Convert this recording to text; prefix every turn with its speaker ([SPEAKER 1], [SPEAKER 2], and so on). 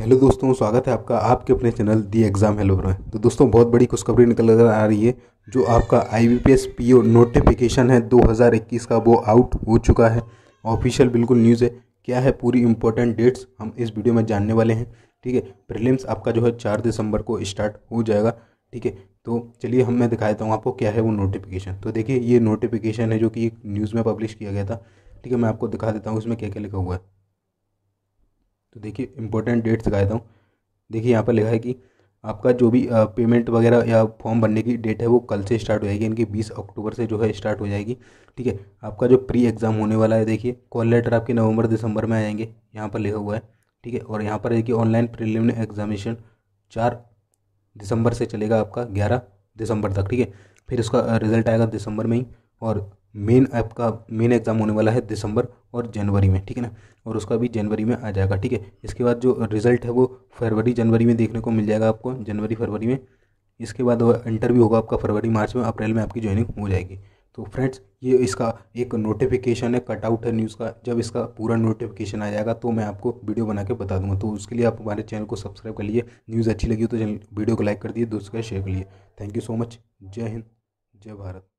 [SPEAKER 1] hello दोस्तों स्वागत है आपका आपके अपने चैनल दी एग्ज़ाम हेलो में तो दोस्तों बहुत बड़ी खुशखबरी निकल कर आ रही है जो आपका आईबीपीएस पीओ नोटिफिकेशन है 2021 का वो आउट हो चुका है ऑफिशियल बिल्कुल न्यूज़ है क्या है पूरी इंपॉर्टेंट डेट्स हम इस वीडियो में जानने वाले हैं ठीक है प्रिलिम्स आपका जो है चार दिसंबर को स्टार्ट हो जाएगा ठीक है तो चलिए हम मैं दिखा देता हूँ आपको क्या है वो नोटिफिकेशन तो देखिए ये नोटिफिकेशन है जो कि न्यूज़ में पब्लिश किया गया था ठीक है मैं आपको दिखा देता हूँ इसमें क्या क्या लिखा हुआ है तो देखिए इंपॉर्टेंट डेट्स देता हूँ देखिए यहाँ पर लिखा है कि आपका जो भी पेमेंट वगैरह या फॉर्म भरने की डेट है वो कल से स्टार्ट हो जाएगी इनकी बीस अक्टूबर से जो है स्टार्ट हो जाएगी ठीक है आपका जो प्री एग्ज़ाम होने वाला है देखिए कॉल लेटर आपके नवंबर दिसंबर में आएंगे यहाँ पर लिखा हुआ है ठीक है और यहाँ पर देखिए ऑनलाइन प्रिलिमिनरी एग्जामिनेशन चार दिसंबर से चलेगा आपका ग्यारह दिसंबर तक ठीक है फिर उसका रिजल्ट आएगा दिसंबर में ही और मेन ऐप का मेन एग्ज़ाम होने वाला है दिसंबर और जनवरी में ठीक है ना और उसका भी जनवरी में आ जाएगा ठीक है इसके बाद जो रिज़ल्ट है वो फरवरी जनवरी में देखने को मिल जाएगा आपको जनवरी फरवरी में इसके बाद इंटरव्यू होगा आपका फरवरी मार्च में अप्रैल में आपकी ज्वाइनिंग हो जाएगी तो फ्रेंड्स ये इसका एक नोटिफिकेशन है कटआउट है न्यूज़ का जब इसका पूरा नोटिफिकेशन आ जाएगा तो मैं आपको वीडियो बना के बता दूंगा तो उसके लिए आप हमारे चैनल को सब्सक्राइब कर लिए न्यूज़ अच्छी लगी तो वीडियो को लाइक कर दिए दोस्तों का शेयर कर लिए थैंक यू सो मच जय हिंद जय भारत